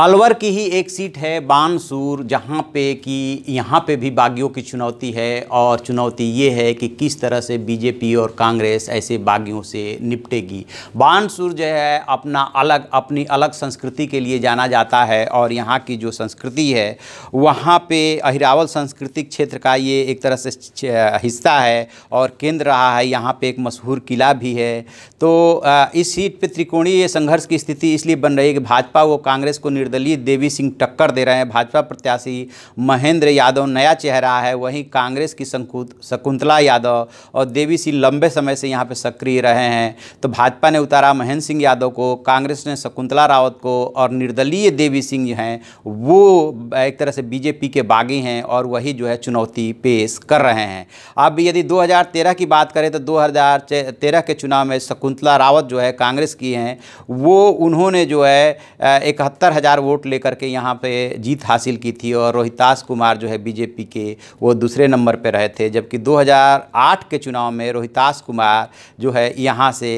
अलवर की ही एक सीट है बानसूर जहाँ पे कि यहाँ पे भी बागियों की चुनौती है और चुनौती ये है कि किस तरह से बीजेपी और कांग्रेस ऐसे बागियों से निपटेगी बानसूर जो है अपना अलग अपनी अलग संस्कृति के लिए जाना जाता है और यहाँ की जो संस्कृति है वहाँ पे अहिरावल सांस्कृतिक क्षेत्र का ये एक तरह से हिस्सा है और केंद्र रहा है यहाँ पर एक मशहूर किला भी है तो इस सीट पर त्रिकोणीय संघर्ष की स्थिति इसलिए बन रही है कि भाजपा व कांग्रेस को निर्दलीय देवी सिंह टक्कर दे रहे हैं भाजपा प्रत्याशी महेंद्र यादव नया चेहरा है वहीं कांग्रेस की शकुंतला यादव और देवी सिंह लंबे समय से यहाँ पर सक्रिय रहे हैं तो भाजपा ने उतारा महेंद्र सिंह यादव को कांग्रेस ने शकुंतला रावत को और निर्दलीय देवी सिंह जो हैं वो एक तरह से बीजेपी के बागी हैं और वही जो है चुनौती पेश कर रहे हैं अब यदि 2013 की बात करें तो 2013 के चुनाव में शकुंतला रावत जो है कांग्रेस की हैं वो उन्होंने जो है इकहत्तर हज़ार वोट लेकर के यहाँ पे जीत हासिल की थी और रोहितास कुमार जो है बीजेपी के वो दूसरे नंबर पे रहे थे जबकि 2008 के चुनाव में रोहितास कुमार जो है यहाँ से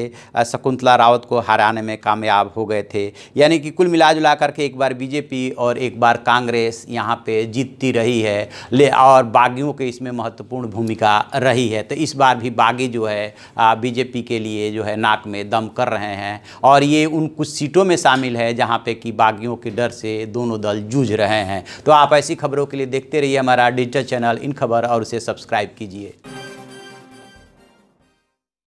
शकुंतला रावत को हराने में कामयाब हो गए थे यानी कि कुल मिला जुला करके एक बार बीजेपी और एक बार कांग्रेस यहाँ पे जीतती रही है ले और बागियों के इसमें महत्वपूर्ण भूमिका रही है तो इस बार भी बागी जो है बीजेपी के लिए जो है नाक में दम कर रहे हैं और ये उन कुछ सीटों में शामिल है जहाँ पे कि बागियों खबरों के डर से दोनों दल जूझ रहे हैं तो आप ऐसी खबरों के लिए देखते रहिए हमारा डिजिटल चैनल इन खबर और उसे सब्सक्राइब कीजिए